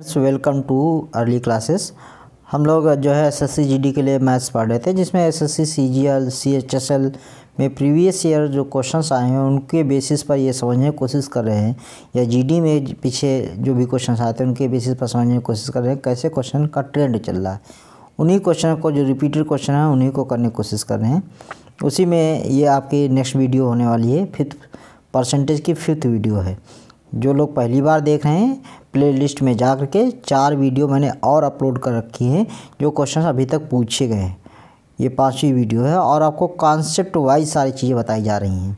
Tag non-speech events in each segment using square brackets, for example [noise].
Friends welcome to early classes हम लोग जो है एसएससी जीडी के लिए मैथ्स पढ़ रहे थे जिसमें एसएससी सीजीएल सीएचएसएल में प्रीवियस ईयर जो क्वेश्चंस आए हैं उनके बेसिस पर ये समझने की कोशिश कर रहे हैं या जीडी में पीछे जो भी क्वेश्चंस आते हैं उनके बेसिस पर समझने की कोशिश कर रहे हैं कैसे क्वेश्चन का ट्रेंड चल रहा है उन्हीं क्वेश्चन को जो रिपीटेड क्वेश्चन है उन्हीं को करने की कोशिश कर रहे हैं उसी में ये आपकी नेक्स्ट वीडियो होने वाली है फिफ्थ परसेंटेज की फिफ्थ वीडियो है जो लोग पहली बार देख रहे हैं प्लेलिस्ट में जा करके चार वीडियो मैंने और अपलोड कर रखी हैं जो क्वेश्चन अभी तक पूछे गए हैं ये पाँचवीं वीडियो है और आपको कॉन्सेप्ट वाइज सारी चीज़ें बताई जा रही हैं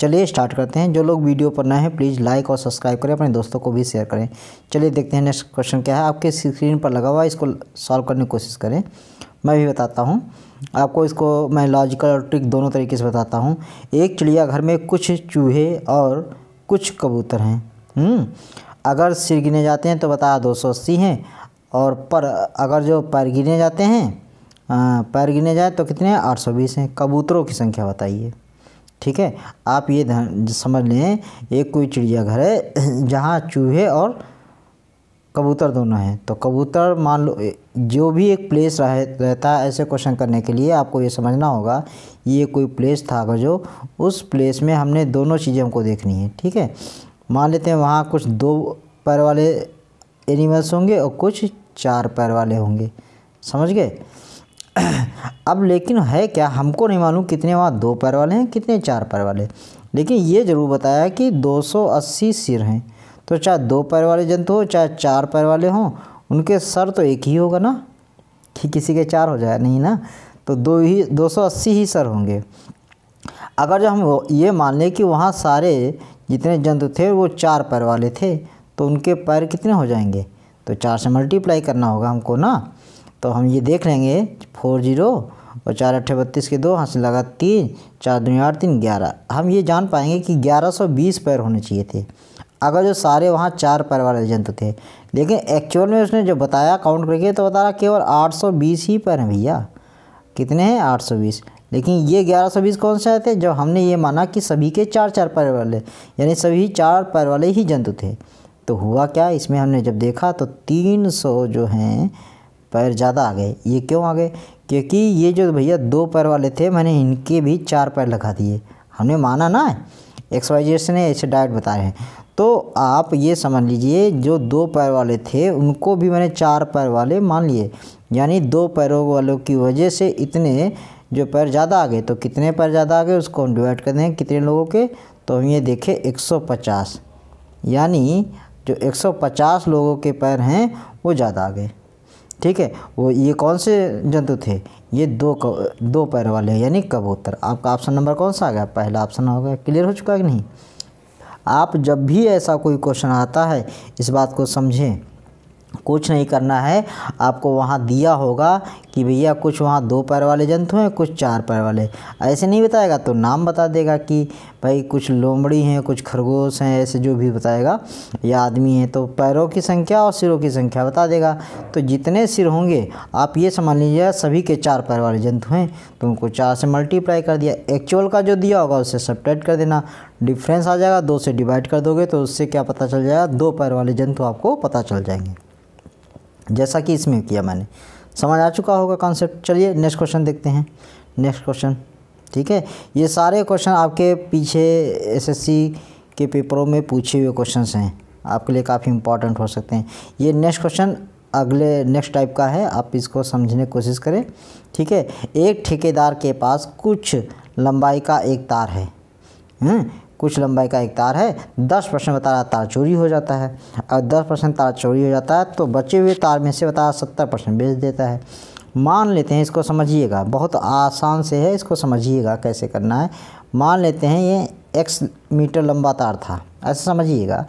चलिए स्टार्ट करते हैं जो लोग वीडियो पर नए हैं प्लीज़ लाइक और सब्सक्राइब करें अपने दोस्तों को भी शेयर करें चलिए देखते हैं नेक्स्ट क्वेश्चन क्या है आपके स्क्रीन पर लगा हुआ है इसको सॉल्व करने की कोशिश करें मैं भी बताता हूँ आपको इसको मैं लॉजिकल और ट्रिक दोनों तरीके से बताता हूँ एक चिड़ियाघर में कुछ चूहे और कुछ कबूतर हैं हम्म, अगर सिर गिने जाते हैं तो बताया दो सौ अस्सी हैं और पर अगर जो पैर गिने जाते हैं पैर गिने जाए तो कितने आठ सौ बीस हैं कबूतरों की संख्या बताइए ठीक है आप ये समझ लें एक कोई चिड़ियाघर है जहाँ चूहे और कबूतर दोनों हैं तो कबूतर मान लो जो भी एक प्लेस रह, रहता है ऐसे क्वेश्चन करने के लिए आपको ये समझना होगा ये कोई प्लेस था अगर जो उस प्लेस में हमने दोनों चीज़ें हमको देखनी है ठीक है मान लेते हैं वहाँ कुछ दो पैर वाले एनिमल्स होंगे और कुछ चार पैर वाले होंगे समझ गए [clears throat] अब लेकिन है क्या हमको नहीं मालूम कितने वहाँ दो पैर वाले हैं कितने चार पैर वाले लेकिन ये ज़रूर बताया कि 280 सिर हैं तो चाहे दो पैर वाले जंतु हो चाहे चार पैर वाले हों उनके सर तो एक ही होगा ना कि किसी के चार हो जाए नहीं ना तो दो ही दो सौ अस्सी ही सर होंगे अगर जो हम ये मान लें कि वहाँ सारे जितने जंतु थे वो चार पैर वाले थे तो उनके पैर कितने हो जाएंगे तो चार से मल्टीप्लाई करना होगा हमको ना तो हम ये देख लेंगे फोर जीरो और चार अट्ठे बत्तीस के दो हाँ से लगा तीन चार दुनिया आठ तीन ग्यारह हम ये जान पाएंगे कि ग्यारह सौ बीस पैर होने चाहिए थे अगर जो सारे वहाँ चार परिवार जंतु थे लेकिन एक्चुअल में उसने जो बताया काउंट करके तो बता रहा केवल 820 ही पर हैं भैया कितने हैं 820 लेकिन ये 1120 कौन से आए थे जब हमने ये माना कि सभी के चार चार पैर वाले यानी सभी चार पैर वाले ही जंतु थे तो हुआ क्या इसमें हमने जब देखा तो 300 जो हैं पैर ज़्यादा आ गए ये क्यों आ गए क्योंकि ये जो भैया दो पैर वाले थे मैंने इनके भी चार पैर लगा दिए हमने माना ना एक्स ने ऐसे डाइट बताए हैं तो आप ये समझ लीजिए जो दो पैर वाले थे उनको भी मैंने चार पैर वाले मान लिए यानी दो पैरों वालों की वजह से इतने जो पैर ज़्यादा आ गए तो कितने पैर ज़्यादा आ गए उसको हम डिवाइड कर दें कितने लोगों के तो हम ये देखें 150 यानी जो 150 लोगों के पैर हैं वो ज़्यादा आ गए ठीक है वो ये कौन से जंतु थे ये दो दो पैर वाले यानी कबूतर आपका ऑप्शन नंबर कौन सा आ गया पहला ऑप्शन हो गया क्लियर हो चुका है कि नहीं आप जब भी ऐसा कोई क्वेश्चन आता है इस बात को समझें कुछ नहीं करना है आपको वहाँ दिया होगा कि भैया कुछ वहाँ दो पैर वाले जंतु हैं कुछ चार पैर वाले ऐसे नहीं बताएगा तो नाम बता देगा कि भाई कुछ लोमड़ी हैं कुछ खरगोश हैं ऐसे जो भी बताएगा या आदमी है तो पैरों की संख्या और सिरों की संख्या बता देगा तो जितने सिर होंगे आप ये समझ लीजिएगा सभी के चार पैर वाले जंतु हैं तो उनको चार से मल्टीप्लाई कर दिया एक्चुअल का जो दिया होगा उससे सब्ट्रैक्ट कर देना डिफ्रेंस आ जाएगा दो से डिवाइड कर दोगे तो उससे क्या पता चल जाएगा दो पैर वाले जंतु आपको पता चल जाएंगे जैसा कि इसमें किया मैंने समझ आ चुका होगा कॉन्सेप्ट चलिए नेक्स्ट क्वेश्चन देखते हैं नेक्स्ट क्वेश्चन ठीक है ये सारे क्वेश्चन आपके पीछे एसएससी के पेपरों में पूछे हुए क्वेश्चन हैं आपके लिए काफ़ी इंपॉर्टेंट हो सकते हैं ये नेक्स्ट क्वेश्चन अगले नेक्स्ट टाइप का है आप इसको समझने की कोशिश करें ठीक है एक ठेकेदार के पास कुछ लंबाई का एक तार है हुँ? हम्म? कुछ लंबाई का एक तार है दस परसेंट बता रहा तार चोरी हो जाता है और दस परसेंट तार चोरी हो जाता है तो बचे हुए तार में से बता रहा सत्तर परसेंट बेच देता है मान लेते हैं इसको समझिएगा बहुत आसान से है इसको समझिएगा कैसे करना है मान लेते हैं ये एक्स मीटर लंबा तार था ऐसा समझिएगा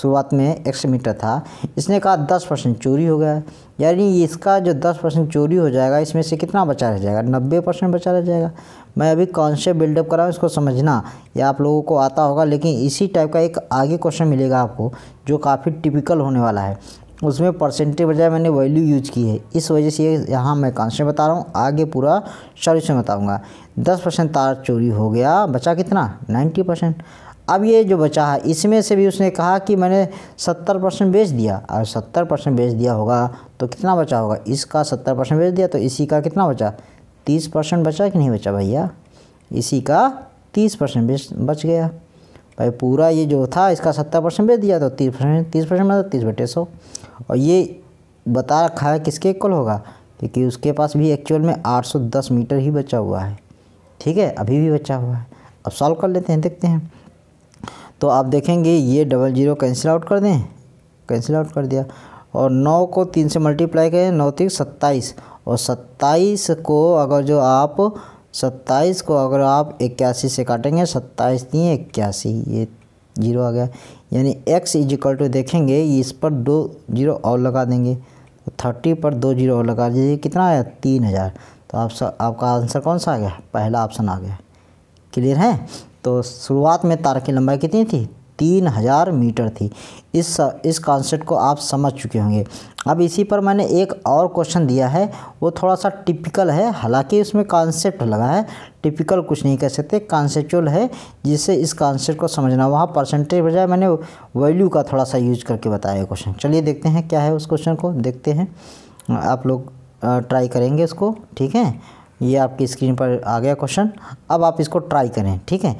शुरुआत में एक्स मीटर था इसने कहा दस परसेंट चोरी हो गया यानी इसका जो दस परसेंट चोरी हो जाएगा इसमें से कितना बचा रह जाएगा नब्बे परसेंट बचा रह जाएगा मैं अभी कॉन्सेप्ट बिल्डअप कराऊँ इसको समझना ये आप लोगों को आता होगा लेकिन इसी टाइप का एक आगे क्वेश्चन मिलेगा आपको जो काफ़ी टिपिकल होने वाला है उसमें परसेंटेज बजाय मैंने वैल्यू यूज की है इस वजह से यहाँ मैं कॉन्सेंट बता रहा हूँ आगे पूरा सॉल्यूशन बताऊँगा दस परसेंट तार चोरी हो गया बचा कितना नाइन्टी परसेंट अब ये जो बचा है इसमें से भी उसने कहा कि मैंने सत्तर परसेंट बेच दिया और सत्तर परसेंट बेच दिया होगा तो कितना बचा होगा इसका सत्तर परसेंट बेच दिया तो इसी का कितना बचा तीस परसेंट बचा कि नहीं बचा भैया इसी का तीस परसेंट बेच बच गया भाई पूरा ये जो था इसका सत्तर परसेंट भेज दिया तो तीस परसेंट तीस परसेंट मतलब तीस बटे सौ और ये बता रखा है किसके इक्वल होगा क्योंकि उसके पास भी एक्चुअल में आठ सौ दस मीटर ही बचा हुआ है ठीक है अभी भी बचा हुआ है अब सॉल्व कर लेते हैं देखते हैं तो आप देखेंगे ये डबल जीरो कैंसिल आउट कर दें कैंसिल आउट कर दिया और नौ को तीन से मल्टीप्लाई करें नौ तीन सत्ताईस और सत्ताईस को अगर जो आप सत्ताईस को अगर आप इक्यासी से काटेंगे सत्ताईस तीन इक्यासी ये जीरो आ गया यानी एक्स इज इक्वल टू देखेंगे इस पर दो जीरो और लगा देंगे तो थर्टी पर दो जीरो और लगा दीजिए कितना आया तीन हज़ार तो आप सा, आपका आंसर कौन सा आ गया पहला ऑप्शन आ गया क्लियर है तो शुरुआत में तार की लंबाई कितनी थी तीन हज़ार मीटर थी इस इस कॉन्सेप्ट को आप समझ चुके होंगे अब इसी पर मैंने एक और क्वेश्चन दिया है वो थोड़ा सा टिपिकल है हालांकि उसमें कॉन्सेप्ट लगा है टिपिकल कुछ नहीं कह सकते कॉन्सेप्चुअल है जिससे इस कॉन्सेप्ट को समझना वहाँ परसेंटेज बजाय मैंने वैल्यू का थोड़ा सा यूज करके बताया क्वेश्चन चलिए देखते हैं क्या है उस क्वेश्चन को देखते हैं आप लोग ट्राई करेंगे इसको ठीक है ये आपकी स्क्रीन पर आ गया क्वेश्चन अब आप इसको ट्राई करें ठीक है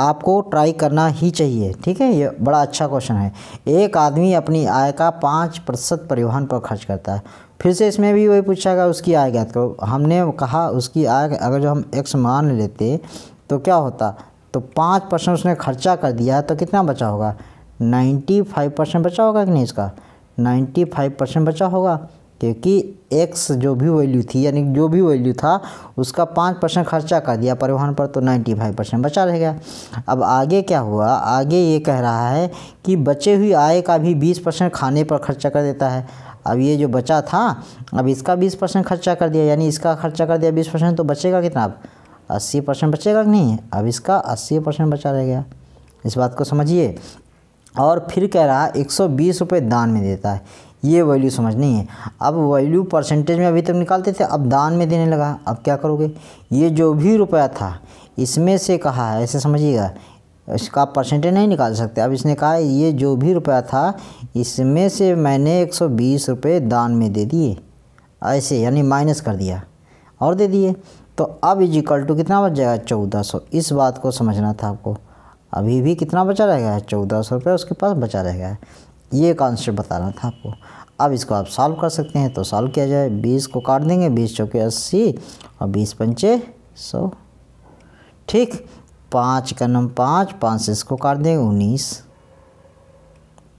आपको ट्राई करना ही चाहिए ठीक है ये बड़ा अच्छा क्वेश्चन है एक आदमी अपनी आय का पाँच प्रतिशत परिवहन पर खर्च करता है फिर से इसमें भी वही पूछा गया उसकी आय ज्ञात करो हमने कहा उसकी आय अगर जो हम एक्स मान लेते तो क्या होता तो पाँच परसेंट उसने खर्चा कर दिया तो कितना बचा होगा नाइन्टी फाइव परसेंट बचा होगा कि नहीं इसका नाइन्टी फाइव परसेंट बचा होगा क्योंकि एक्स जो भी वैल्यू थी यानी जो भी वैल्यू था उसका पाँच परसेंट खर्चा कर दिया परिवहन पर तो नाइन्टी फाइव परसेंट बचा रह गया अब आगे क्या हुआ आगे ये कह रहा है कि बचे हुई आय का भी बीस परसेंट खाने पर खर्चा कर देता है अब ये जो बचा था अब इसका बीस परसेंट खर्चा कर दिया यानी इसका खर्चा कर दिया बीस परसेंट तो बचेगा कितना अब अस्सी परसेंट बचेगा कि नहीं अब इसका अस्सी परसेंट बचा रह गया इस बात को समझिए और फिर कह रहा है एक सौ बीस रुपये दान में देता है ये वैल्यू समझनी है अब वैल्यू परसेंटेज में अभी तक निकालते थे अब दान में देने लगा अब क्या करोगे ये जो भी रुपया था इसमें से कहा है ऐसे समझिएगा इसका परसेंटेज नहीं निकाल सकते अब इसने कहा ये जो भी रुपया था इसमें से मैंने एक सौ बीस रुपये दान में दे दिए ऐसे यानी माइनस कर दिया और दे दिए तो अब इज इक्वल टू कितना बच जाएगा चौदह सौ इस बात को समझना था आपको अभी भी कितना बचा रहेगा चौदह सौ रुपये उसके पास बचा रहेगा ये एक आंसर बताना था आपको अब इसको आप सॉल्व कर सकते हैं तो सॉल्व किया जाए बीस को काट देंगे बीस चौके अस्सी और बीस पंचे सौ ठीक पाँच का नम पाँच पाँच से इसको काट देंगे उन्नीस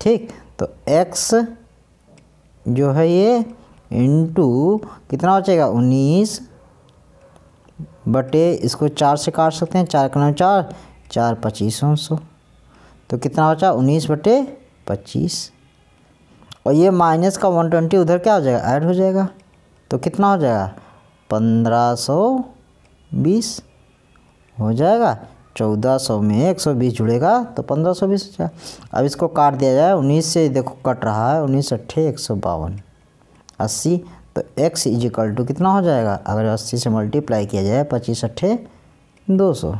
ठीक तो एक्स जो है ये इंटू कितना हो जाएगा उन्नीस बटे इसको चार से काट सकते हैं चार का नम चार चार पच्चीस सौ तो कितना बचा उन्नीस बटे पच्चीस और ये माइनस का वन ट्वेंटी उधर क्या हो जाएगा ऐड हो जाएगा तो कितना हो जाएगा पंद्रह सौ बीस हो जाएगा चौदह सौ में एक सौ बीस जुड़ेगा तो पंद्रह सौ बीस हो जाएगा अब इसको काट दिया जाए उन्नीस से देखो कट रहा है उन्नीस अट्ठे एक सौ बावन अस्सी तो एक्स इज इक्वल टू कितना हो जाएगा अगर अस्सी से मल्टीप्लाई किया जाए पच्चीस अट्ठे दो सौ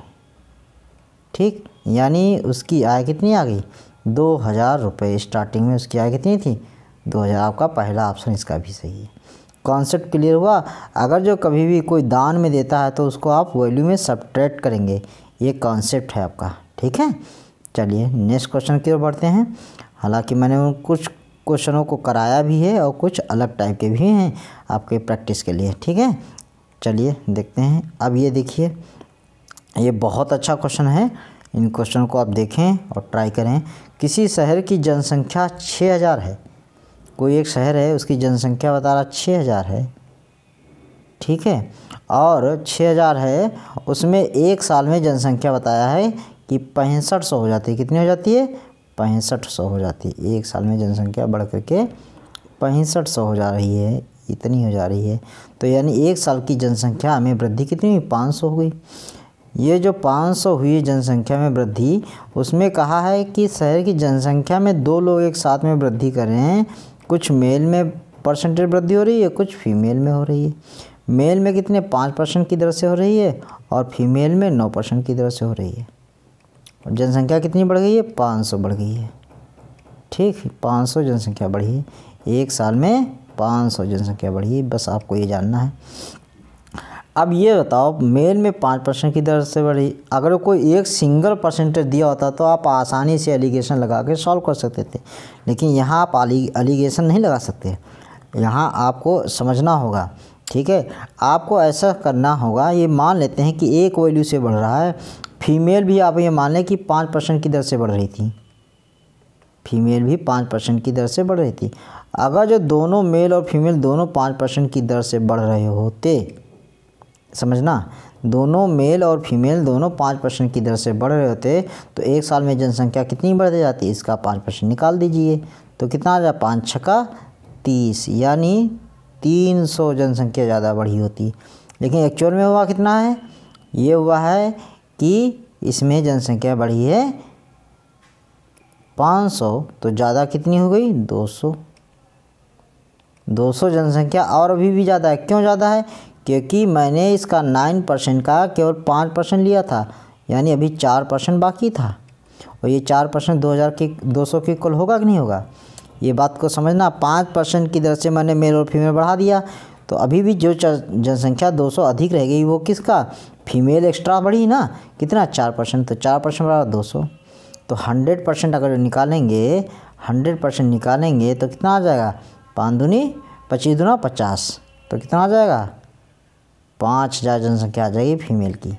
ठीक यानी उसकी आय कितनी आ गई दो हज़ार रुपये स्टार्टिंग में उसकी आय कितनी थी दो हज़ार आपका पहला ऑप्शन इसका भी सही है कॉन्सेप्ट क्लियर हुआ अगर जो कभी भी कोई दान में देता है तो उसको आप वैल्यू में सब्ट्रैक्ट करेंगे ये कॉन्सेप्ट है आपका ठीक है चलिए नेक्स्ट क्वेश्चन की ओर बढ़ते हैं हालांकि मैंने उन कुछ क्वेश्चनों को कराया भी है और कुछ अलग टाइप के भी हैं आपके प्रैक्टिस के लिए ठीक है चलिए देखते हैं अब ये देखिए ये बहुत अच्छा क्वेश्चन है इन क्वेश्चन को आप देखें और ट्राई करें किसी शहर की जनसंख्या छः हज़ार है कोई एक शहर है उसकी जनसंख्या बता रहा छः हज़ार है ठीक है और छः हज़ार है उसमें एक साल में जनसंख्या बताया है कि पैंसठ सौ हो जाती है कितनी हो जाती है पैंसठ सौ हो जाती है एक साल में जनसंख्या बढ़ करके पैंसठ सौ हो जा रही है इतनी हो जा रही है तो यानी एक साल की जनसंख्या में वृद्धि कितनी हुई पाँच सौ हो गई ये जो 500 हुई जनसंख्या में वृद्धि उसमें कहा है कि शहर की जनसंख्या में दो लोग एक साथ में वृद्धि कर रहे हैं कुछ मेल में परसेंटेज वृद्धि हो रही है कुछ फीमेल में हो रही है मेल में कितने पाँच परसेंट की दर से हो रही है और फीमेल में नौ परसेंट की दर से हो रही है और जनसंख्या कितनी बढ़ गई है पाँच सौ बढ़ गई है ठीक पाँच सौ जनसंख्या बढ़ी है एक साल में पाँच सौ जनसंख्या बढ़ी है बस आपको ये जानना है अब ये बताओ मेल में पाँच परसेंट की दर से बढ़ी अगर कोई एक सिंगल परसेंटेज दिया होता तो आप आसानी से एलिगेशन लगा के सॉल्व कर सकते थे लेकिन यहाँ आप एलिगेशन नहीं लगा सकते यहाँ आपको समझना होगा ठीक है आपको ऐसा करना होगा ये मान लेते हैं कि एक वैल्यू से बढ़ रहा है फीमेल भी आप ये मान लें कि पाँच परसेंट की दर से बढ़ रही थी फीमेल भी पाँच परसेंट की दर से बढ़ रही थी अगर जो दोनों मेल और फीमेल दोनों पाँच परसेंट की दर से बढ़ रहे होते समझना दोनों मेल और फीमेल दोनों पाँच परसेंट की दर से बढ़ रहे होते तो एक साल में जनसंख्या कितनी बढ़ जाती इसका पाँच परसेंट निकाल दीजिए तो कितना आ जाए पाँच छक्का तीस यानी तीन सौ जनसंख्या ज़्यादा बढ़ी होती लेकिन एक्चुअल में हुआ कितना है ये हुआ है कि इसमें जनसंख्या बढ़ी है पाँच सौ तो ज़्यादा कितनी हो गई दो सौ दो सौ जनसंख्या और अभी भी ज़्यादा है क्यों ज़्यादा है क्योंकि मैंने इसका नाइन परसेंट का केवल पाँच परसेंट लिया था यानी अभी चार परसेंट बाकी था और ये चार परसेंट दो हज़ार के दो सौ के कुल होगा कि नहीं होगा ये बात को समझना पाँच परसेंट की दर से मैंने मेल और फीमेल बढ़ा दिया तो अभी भी जो जनसंख्या सौ अधिक रह गई वो किसका फीमेल एक्स्ट्रा बढ़ी ना कितना चार परसेंट तो चार परसेंट बढ़ा दो सौ तो हंड्रेड परसेंट अगर निकालेंगे हंड्रेड परसेंट निकालेंगे तो कितना आ जाएगा पाँच दूनी पच्चीस दूना पचास तो कितना आ जाएगा पाँच हज़ार जनसंख्या आ जाएगी फीमेल की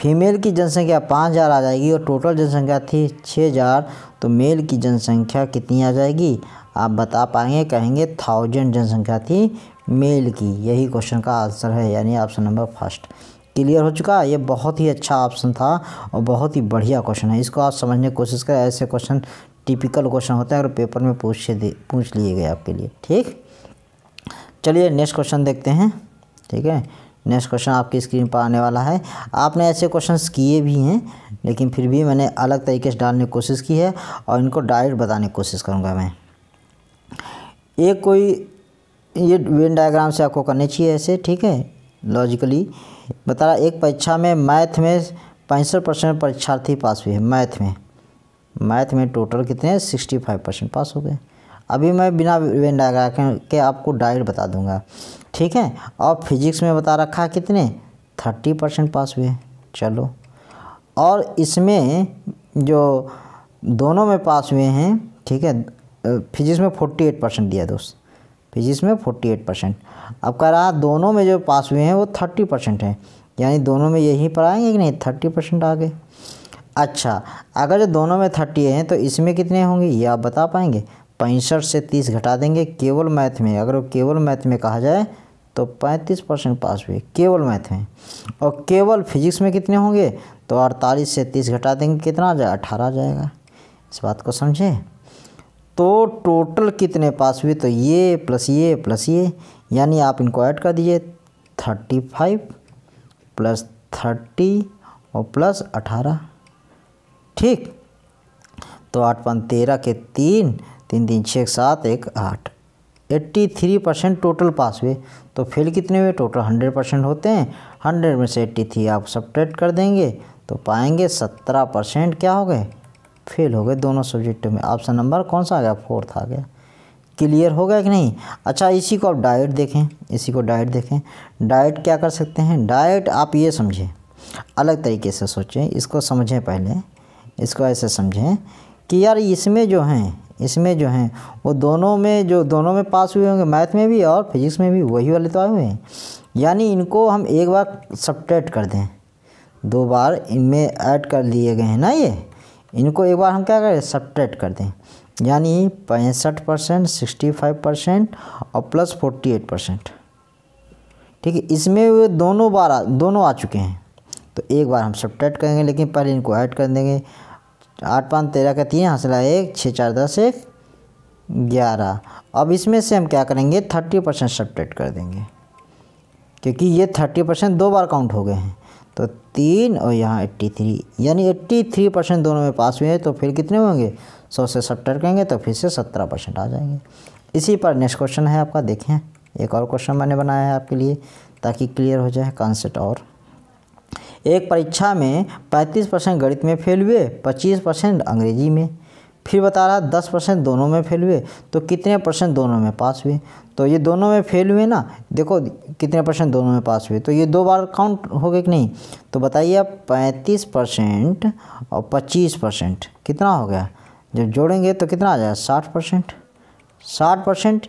फीमेल की जनसंख्या पाँच हज़ार आ जाएगी और टोटल जनसंख्या थी छः हज़ार तो मेल की जनसंख्या कितनी आ जाएगी आप बता पाएंगे कहेंगे थाउजेंड जनसंख्या थी मेल की यही क्वेश्चन का आंसर है यानी ऑप्शन नंबर फर्स्ट क्लियर हो चुका ये बहुत ही अच्छा ऑप्शन था और बहुत ही बढ़िया क्वेश्चन है इसको आप समझने की कोशिश करें ऐसे क्वेश्चन टिपिकल क्वेश्चन होता है और पेपर में पूछ पूछ लिए गए आपके लिए ठीक चलिए नेक्स्ट क्वेश्चन देखते हैं ठीक है नेक्स्ट क्वेश्चन आपकी स्क्रीन पर आने वाला है आपने ऐसे क्वेश्चन किए भी हैं लेकिन फिर भी मैंने अलग तरीके से डालने की कोशिश की है और इनको डायरेक्ट बताने की कोशिश करूँगा मैं एक कोई ये वेन डायग्राम से आपको करने चाहिए ऐसे ठीक है लॉजिकली बता रहा एक परीक्षा में मैथ में पैंसठ परसेंट परीक्षार्थी पास हुए हैं मैथ में मैथ में टोटल कितने सिक्सटी फाइव परसेंट पास हो गए अभी मैं बिना वेन डायग्राम के आपको डायरेक्ट बता दूंगा ठीक है और फिजिक्स में बता रखा है कितने थर्टी परसेंट पास हुए चलो और इसमें जो दोनों में पास हुए हैं ठीक है फिजिक्स में फोर्टी एट परसेंट दिया दोस्त फिजिक्स में फोर्टी एट परसेंट अब कह रहा दोनों में जो पास हुए हैं वो थर्टी परसेंट हैं यानी दोनों में यही पर आएंगे कि नहीं थर्टी परसेंट आ गए अच्छा अगर जो दोनों में थर्टी हैं तो इसमें कितने होंगे ये आप बता पाएंगे पैंसठ से तीस घटा देंगे केवल मैथ में अगर वो केवल मैथ में कहा जाए तो पैंतीस परसेंट पास हुए केवल मैथ में और केवल फिजिक्स में कितने होंगे तो अड़तालीस से तीस घटा देंगे कितना आ जाए अठारह आ जाएगा इस बात को समझे तो टोटल कितने पास हुए तो ये प्लस ये प्लस ये यानी आप इनको ऐड कर दीजिए थर्टी फाइव प्लस थर्टी और प्लस अठारह ठीक तो आठ पाँच तेरह के तीन तीन तीन छः एक सात एक आठ eighty three percent total pass हुए तो फेल कितने हुए टोटल हंड्रेड परसेंट होते हैं हंड्रेड में से एट्टी थ्री आप सब्ट्रैक्ट कर देंगे तो पाएंगे सत्रह परसेंट क्या हो गए फेल हो गए दोनों सब्जेक्ट में ऑप्शन नंबर कौन सा आ गया फोर्थ आ गया क्लियर हो गया कि नहीं अच्छा इसी को आप डाइट देखें इसी को डाइट देखें डाइट क्या कर सकते हैं डाइट आप ये समझें अलग तरीके से सोचें इसको समझें पहले इसको ऐसे समझें कि यार इसमें जो हैं इसमें जो हैं वो दोनों में जो दोनों में पास हुए होंगे मैथ में भी और फिजिक्स में भी वही वाले तो आए हुए हैं यानी इनको हम एक बार सब्ट्रैक्ट कर दें दो बार इनमें ऐड कर लिए गए हैं ना ये इनको एक बार हम क्या करें सब्ट्रैक्ट कर दें यानी पैंसठ परसेंट सिक्सटी फाइव परसेंट और प्लस फोर्टी एट परसेंट ठीक है इसमें वे दोनों बार आ, दोनों आ चुके हैं तो एक बार हम सब्ट्रैक्ट करेंगे लेकिन पहले इनको ऐड कर देंगे आठ पाँच तेरह का तीन हौसला एक छः चार दस एक ग्यारह अब इसमें से हम क्या करेंगे थर्टी परसेंट सब्ट्रैक्ट कर देंगे क्योंकि ये थर्टी परसेंट दो बार काउंट हो गए हैं तो तीन और यहाँ एट्टी थ्री यानी एट्टी थ्री परसेंट दोनों में पास हुए हैं तो फिर कितने होंगे सौ से सत्तर करेंगे तो फिर से सत्रह परसेंट आ जाएंगे इसी पर नेक्स्ट क्वेश्चन है आपका देखें एक और क्वेश्चन मैंने बनाया है आपके लिए ताकि क्लियर हो जाए कॉन्सेप्ट और एक परीक्षा में 35 परसेंट गणित में फेल हुए 25 परसेंट अंग्रेजी में फिर बता रहा दस परसेंट दोनों में फेल हुए तो कितने परसेंट दोनों में पास हुए तो ये दोनों में फेल हुए ना देखो कितने परसेंट दोनों में पास हुए तो ये दो बार काउंट हो गए कि नहीं तो बताइए पैंतीस परसेंट और पच्चीस परसेंट कितना हो गया जब जोड़ेंगे तो कितना आ जाएगा साठ परसेंट साठ परसेंट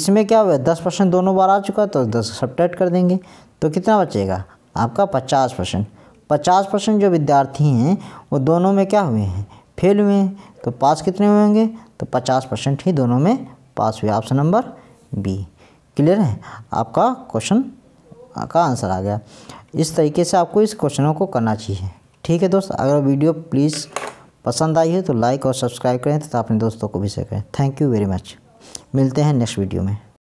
इसमें क्या हुआ दस परसेंट दोनों बार आ चुका तो दस सब्ट्रैक्ट कर देंगे तो कितना बचेगा आपका पचास परसेंट पचास परसेंट जो विद्यार्थी हैं वो दोनों में क्या हुए हैं फेल हुए हैं तो पास कितने हुए होंगे तो पचास परसेंट ही दोनों में पास हुए ऑप्शन नंबर बी क्लियर है आपका क्वेश्चन का आंसर आ गया इस तरीके से आपको इस क्वेश्चनों को करना चाहिए ठीक है दोस्त अगर वीडियो प्लीज़ पसंद आई है तो लाइक और सब्सक्राइब करें तथा तो अपने दोस्तों को भी शेयर करें थैंक यू वेरी मच मिलते हैं नेक्स्ट वीडियो में